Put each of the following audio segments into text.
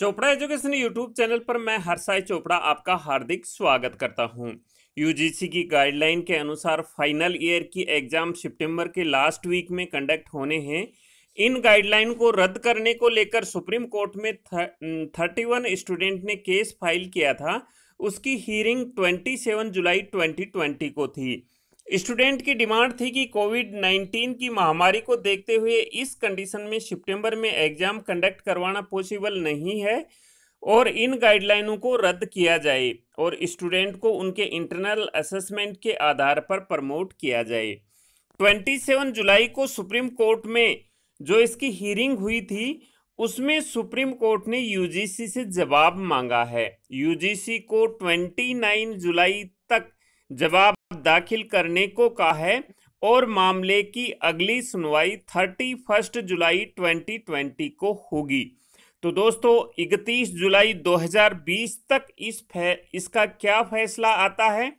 Chopra education YouTube channel पर मैं हरसाई चोपड़ा आपका हार्दिक स्वागत करता हूं। यूजीसी की गाइडलाइन के अनुसार फाइनल ईयर की एग्जाम सितंबर के लास्ट वीक में कंडक्ट होने हैं इन गाइडलाइन को रद्द करने को लेकर सुप्रीम कोर्ट में थर्टी वन स्टूडेंट ने केस फाइल किया था उसकी हियरिंग ट्वेंटी सेवन जुलाई ट्वेंटी ट्वेंटी को थी स्टूडेंट की डिमांड थी कि कोविड 19 की महामारी को देखते हुए इस कंडीशन में सितंबर में एग्जाम कंडक्ट करवाना पॉसिबल नहीं है और इन गाइडलाइनों को रद्द किया जाए और स्टूडेंट को उनके इंटरनल असेसमेंट के आधार पर प्रमोट किया जाए 27 जुलाई को सुप्रीम कोर्ट में जो इसकी हियरिंग हुई थी उसमें सुप्रीम कोर्ट ने यूजीसी से जवाब मांगा है यूजीसी को 29 जुलाई तक जवाब दाखिल करने को कहा है और मामले की अगली सुनवाई थर्टी फर्स्ट जुलाई 2020 को होगी तो दोस्तों 31 जुलाई 2020 तक इस इसका क्या फैसला आता है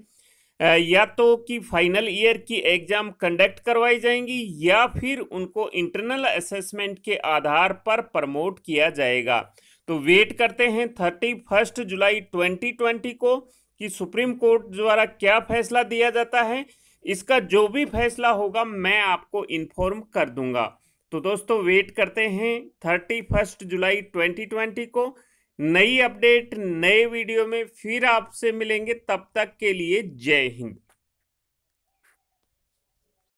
या तो कि फाइनल ईयर की एग्ज़ाम कंडक्ट करवाई जाएंगी या फिर उनको इंटरनल असेसमेंट के आधार पर प्रमोट किया जाएगा तो वेट करते हैं थर्टी फर्स्ट जुलाई 2020 को कि सुप्रीम कोर्ट द्वारा क्या फैसला दिया जाता है इसका जो भी फैसला होगा मैं आपको इन्फॉर्म कर दूंगा तो दोस्तों वेट करते हैं thirty first July twenty twenty को नई अपडेट नए वीडियो में फिर आपसे मिलेंगे तब तक के लिए जय हिंद